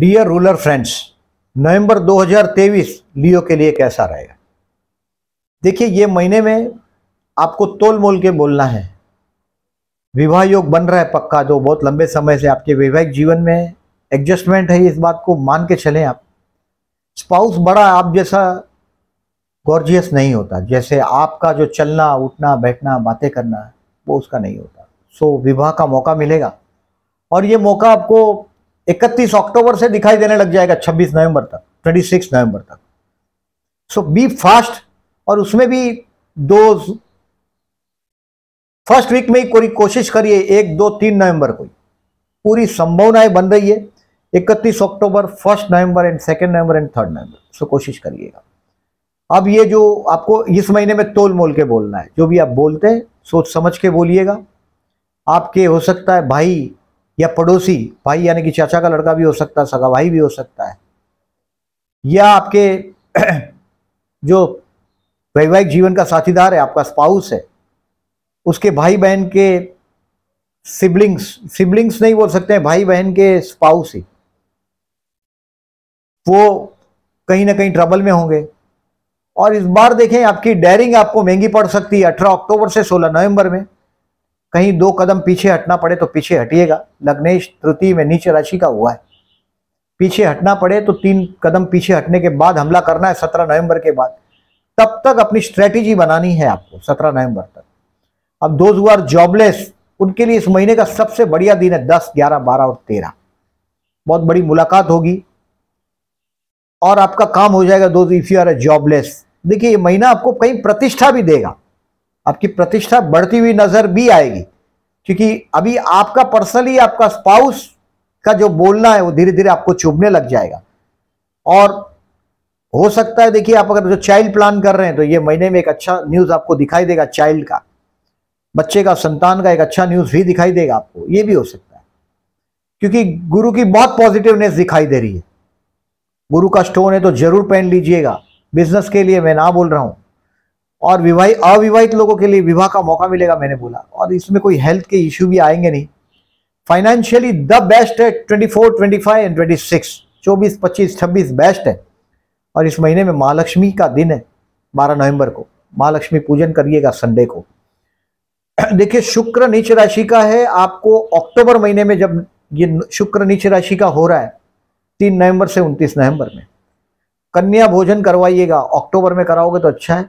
dear ruler friends November 2023 Leo के लिए कैसा रहेगा देखिए ये महीने में आपको तोल मोल के बोलना है विवाह योग बन रहा है पक्का जो तो बहुत लंबे समय से आपके वैवाहिक जीवन में एडजस्टमेंट है इस बात को मान के चलें आप स्पाउस बड़ा आप जैसा गॉर्जियस नहीं होता जैसे आपका जो चलना उठना बैठना बातें करना वो उसका नहीं होता सो विवाह का मौका मिलेगा और ये मौका आपको इकतीस अक्टूबर से दिखाई देने लग जाएगा छब्बीस नवंबर तक ट्वेंटी सिक्स नवंबर तक सो बी फास्ट और उसमें भी दो फर्स्ट वीक में ही कोई कोशिश करिए एक दो तीन नवंबर को पूरी संभावनाएं बन रही है इकतीस October first November and second November and third November so कोशिश करिएगा अब ये जो आपको इस महीने में तोल मोल के बोलना है जो भी आप बोलते हैं सोच समझ के बोलिएगा आपके हो सकता है भाई या पड़ोसी भाई यानी कि चाचा का लड़का भी हो सकता है सगा भाई भी हो सकता है या आपके जो वैवाहिक जीवन का साथीदार है आपका स्पाउस है उसके भाई बहन के सिबलिंग्स सिबलिंग्स नहीं बोल सकते हैं भाई बहन के स्पाउस ही वो कहीं ना कहीं ट्रबल में होंगे और इस बार देखें आपकी डेयरिंग आपको महंगी पड़ सकती है अठारह अक्टूबर से सोलह नवंबर में कहीं दो कदम पीछे हटना पड़े तो पीछे हटिएगा लग्नेश तृतीय में नीचे राशि का हुआ है पीछे हटना पड़े तो तीन कदम पीछे हटने के बाद हमला करना है सत्रह नवंबर के बाद तब तक अपनी स्ट्रेटेजी बनानी है आपको सत्रह नवंबर तक अब दो आर जॉबलेस उनके लिए इस महीने का सबसे बढ़िया दिन है दस ग्यारह बारह और तेरह बहुत बड़ी मुलाकात होगी और आपका काम हो जाएगा दो if you are a jobless देखिए ये महीना आपको कहीं प्रतिष्ठा भी देगा आपकी प्रतिष्ठा बढ़ती हुई नजर भी आएगी क्योंकि अभी आपका पर्सनली आपका स्पाउस का जो बोलना है वो धीरे धीरे आपको चुभने लग जाएगा और हो सकता है देखिए आप अगर जो चाइल्ड प्लान कर रहे हैं तो ये महीने में एक अच्छा न्यूज आपको दिखाई देगा चाइल्ड का बच्चे का संतान का एक अच्छा न्यूज भी दिखाई देगा आपको ये भी हो सकता है क्योंकि गुरु की बहुत पॉजिटिवनेस दिखाई दे रही है गुरु का स्टोन है तो जरूर पहन लीजिएगा बिजनेस के लिए मैं ना बोल रहा हूं और विवाहित अविवाहित लोगों के लिए विवाह का मौका मिलेगा मैंने बोला और इसमें कोई हेल्थ के इश्यू भी आएंगे नहीं फाइनेंशियली द बेस्ट है 24, 25 एंड 26 24, 25, 26 बेस्ट है और इस महीने में महालक्ष्मी का दिन है 12 नवंबर को महालक्ष्मी पूजन करिएगा संडे को देखिए शुक्र नीच राशि का है आपको अक्टूबर महीने में जब ये शुक्र नीच राशि का हो रहा है तीन नवंबर से उनतीस नवंबर में कन्या भोजन करवाइएगा अक्टूबर में कराओगे तो अच्छा है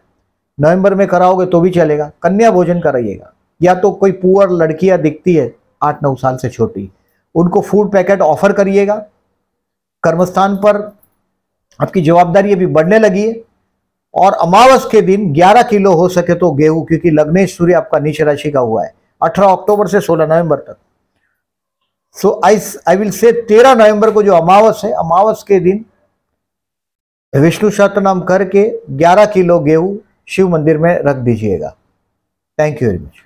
नवंबर में कराओगे तो भी चलेगा कन्या भोजन कराइएगा या तो कोई पुअर लड़कियां दिखती है आठ नौ साल से छोटी उनको फूड पैकेट ऑफर करिएगा कर्मस्थान पर आपकी जवाबदारी अभी बढ़ने लगी है और अमावस के दिन 11 किलो हो सके तो गेहूं क्योंकि लग्नेश सूर्य आपका नीच राशि का हुआ है 18 अक्टूबर से 16 नवंबर तक सो आई आई विल से 13 नवंबर को जो अमावस है अमावस के दिन विष्णु शत नाम करके 11 किलो गेहूं शिव मंदिर में रख दीजिएगा थैंक यू वेरी मच